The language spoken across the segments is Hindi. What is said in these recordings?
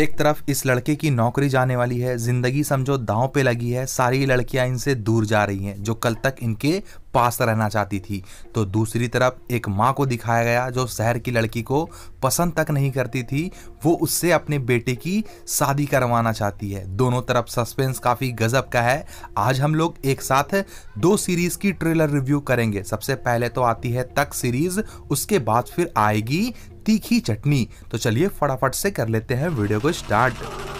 एक तरफ इस लड़के की नौकरी जाने वाली है जिंदगी समझो दांव पे लगी है सारी लड़कियां इनसे दूर जा रही हैं जो कल तक इनके पास रहना चाहती थी तो दूसरी तरफ एक माँ को दिखाया गया जो शहर की लड़की को पसंद तक नहीं करती थी वो उससे अपने बेटे की शादी करवाना चाहती है दोनों तरफ सस्पेंस काफ़ी गजब का है आज हम लोग एक साथ दो सीरीज़ की ट्रेलर रिव्यू करेंगे सबसे पहले तो आती है तक सीरीज़ उसके बाद फिर आएगी तीखी चटनी तो चलिए फटाफट से कर लेते हैं वीडियो को स्टार्ट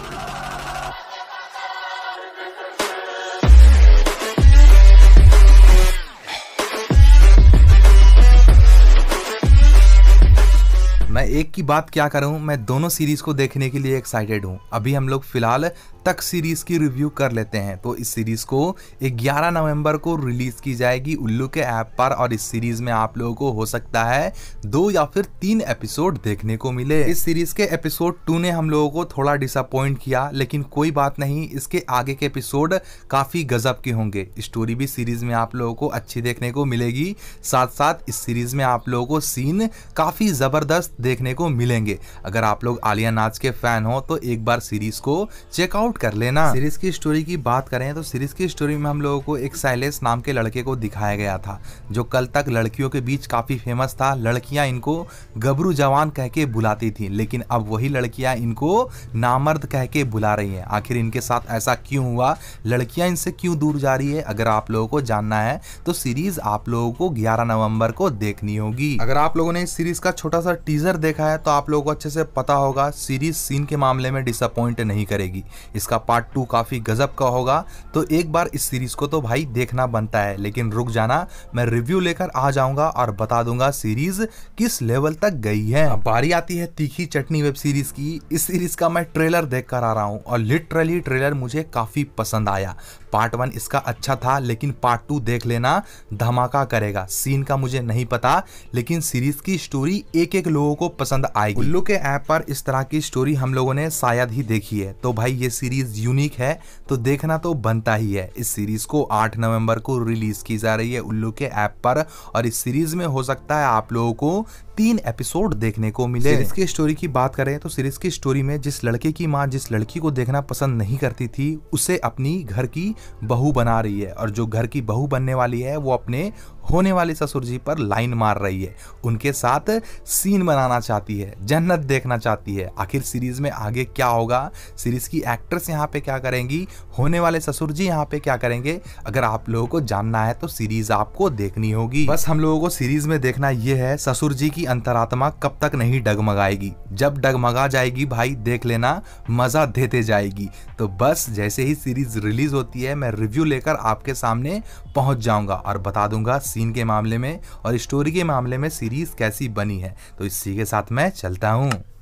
मैं एक की बात क्या करूं मैं दोनों सीरीज को देखने के लिए एक्साइटेड हूं अभी हम लोग फिलहाल तक सीरीज़ की रिव्यू कर लेते हैं तो इस सीरीज़ को 11 नवंबर को रिलीज़ की जाएगी उल्लू के ऐप पर और इस सीरीज़ में आप लोगों को हो सकता है दो या फिर तीन एपिसोड देखने को मिले इस सीरीज़ के एपिसोड टू ने हम लोगों को थोड़ा डिसअपॉइंट किया लेकिन कोई बात नहीं इसके आगे के एपिसोड काफ़ी गजब के होंगे स्टोरी भी सीरीज़ में आप लोगों को अच्छी देखने को मिलेगी साथ साथ इस सीरीज़ में आप लोगों को सीन काफ़ी ज़बरदस्त देखने को मिलेंगे अगर आप लोग आलिया नाज के फ़ैन हो तो एक बार सीरीज़ को चेकआउट आउट कर लेना सीरीज की स्टोरी की बात करें तो सीरीज की स्टोरी में हम लोगों को एक साइलेस नाम के लड़के को दिखाया गया था जो कल तक लड़कियों के बीच काफी फेमस था लड़कियां इनको गबरू जवान कह के बुलाती थी लेकिन अब वही लड़कियां इनको नामर्द कह के बुला रही हैं आखिर इनके साथ ऐसा क्यों हुआ लड़कियां इनसे क्यों दूर जा रही है अगर आप लोगों को जानना है तो सीरीज आप लोगों को ग्यारह नवम्बर को देखनी होगी अगर आप लोगों ने इस सीरीज का छोटा सा टीजर देखा है तो आप लोगों को अच्छे से पता होगा सीरीज सीन के मामले में डिसअपॉइंट नहीं करेगी इसका पार्ट टू काफ़ी गजब का होगा तो एक बार इस सीरीज़ को तो भाई देखना बनता है लेकिन रुक जाना मैं रिव्यू लेकर आ जाऊंगा और बता दूंगा सीरीज़ किस लेवल तक गई है बारी आती है तीखी चटनी वेब सीरीज़ की इस सीरीज़ का मैं ट्रेलर देख कर आ रहा हूँ और लिटरली ट्रेलर मुझे काफ़ी पसंद आया पार्ट वन इसका अच्छा था लेकिन पार्ट टू देख लेना धमाका करेगा सीन का मुझे नहीं पता लेकिन सीरीज की स्टोरी एक एक लोगों को पसंद आएगी उल्लू के ऐप पर इस तरह की स्टोरी हम लोगों ने शायद ही देखी है तो भाई ये सीरीज यूनिक है तो देखना तो बनता ही है इस सीरीज को आठ नवम्बर को रिलीज की जा रही है उल्लू के ऐप पर और इस सीरीज में हो सकता है आप लोगों को तीन एपिसोड देखने को मिले सीरीज की स्टोरी की बात करें तो सीरीज की स्टोरी में जिस लड़के की माँ जिस लड़की को देखना पसंद नहीं करती थी उसे अपनी घर की बहू बना रही है और जो घर की बहू बनने वाली है वो अपने होने वाली ससुर जी पर लाइन मार रही है उनके साथ सीन बनाना चाहती है जन्नत देखना चाहती है आखिर सीरीज में आगे क्या होगा सीरीज की एक्ट्रेस यहाँ पे क्या करेंगी होने वाले ससुर जी यहाँ पे क्या करेंगे अगर आप लोगों को जानना है तो सीरीज आपको देखनी होगी बस हम लोगों को सीरीज में देखना यह है ससुर जी की अंतरात्मा कब तक नहीं डगमगाएगी जब डगमगा जाएगी भाई देख लेना मजा देते जाएगी तो बस जैसे ही सीरीज रिलीज होती है मैं रिव्यू लेकर आपके सामने पहुंच जाऊंगा और बता दूंगा सीन के मामले में और स्टोरी के मामले में सीरीज़ कैसी बनी है तो इसी के साथ मैं चलता हूँ